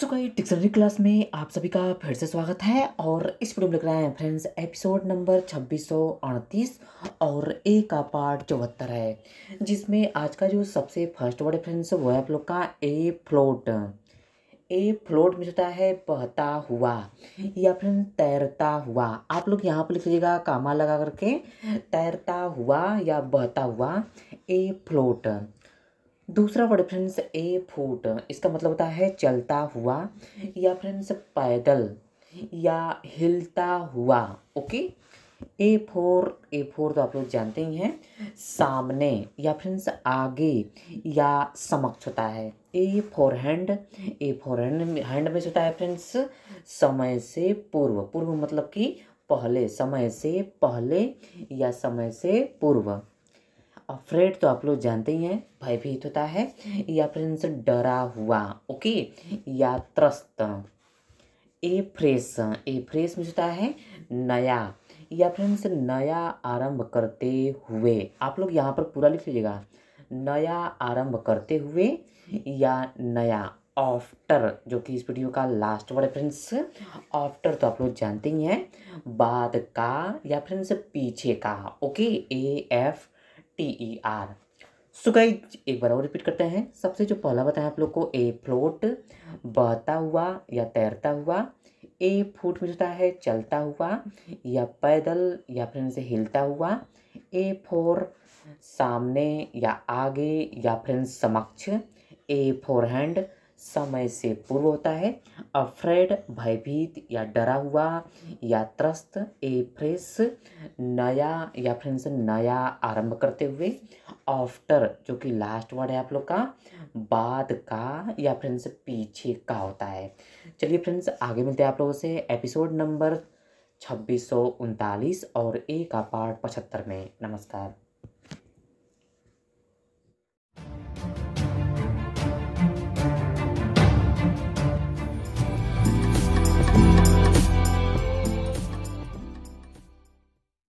सो so, dictionary class में आप सभी का फिर से स्वागत है और इस वीडियो में लिख रहे हैं फ्रेंड्स एपिसोड नंबर छब्बीस और ए का पार्ट चौहत्तर है जिसमें आज का जो सबसे फर्स्ट वर्ड है फ्रेंड्स वो है आप लोग का ए फ्लोट ए फ्लोट में होता है बहता हुआ या फिर तैरता हुआ आप लोग यहाँ पर लिख लीजिएगा कामा लगा करके तैरता हुआ या बहता हुआ ए फ्लोट दूसरा वर्ड फ्रेंड्स ए फूट इसका मतलब होता है चलता हुआ या फ्रेंड्स पैदल या हिलता हुआ okay afore afore तो आप लोग जानते ही हैं सामने या फ्रेंड्स आगे या समक्ष होता है aforehand aforehand hand में होता है फ्रेंड्स समय से पूर्व पूर्व मतलब कि पहले समय से पहले या समय से पूर्व अफ्रेड तो आप लोग जानते ही हैं भयभीत होता है या फिर इनसे डरा हुआ ओके या त्रस्त ए फ्रेश ए फ्रेश में होता है नया या फिर इनसे नया आरंभ करते हुए आप लोग यहाँ पर पूरा लिख लीजिएगा नया आरंभ करते हुए या नया आफ्टर जो कि इस वीडियो का लास्ट वर्ड है फ्रेंड्स आफ्टर तो आप लोग जानते ही हैं बाद का या फ्रेंड्स पीछे का okay A F T E R सो गई एक बार और रिपीट करते हैं सबसे जो पहला बताया आप लोग को ए फ्लोट बहता हुआ या तैरता हुआ ए फूट में है चलता हुआ या पैदल या फिर से हिलता हुआ ए फोर सामने या आगे या फिर समक्ष ए फोर हैंड समय से पूर्व होता है अफ्रेड भयभीत या डरा हुआ या त्रस्त ए फ्रेश नया या फ्रेंड्स नया आरंभ करते हुए आफ्टर जो कि लास्ट वर्ड है आप लोग का बाद का या फ्रेंड्स पीछे का होता है चलिए फ्रेंड्स आगे मिलते हैं आप लोगों से एपिसोड नंबर छब्बीस सौ उनतालीस और ए का पार्ट पचहत्तर में नमस्कार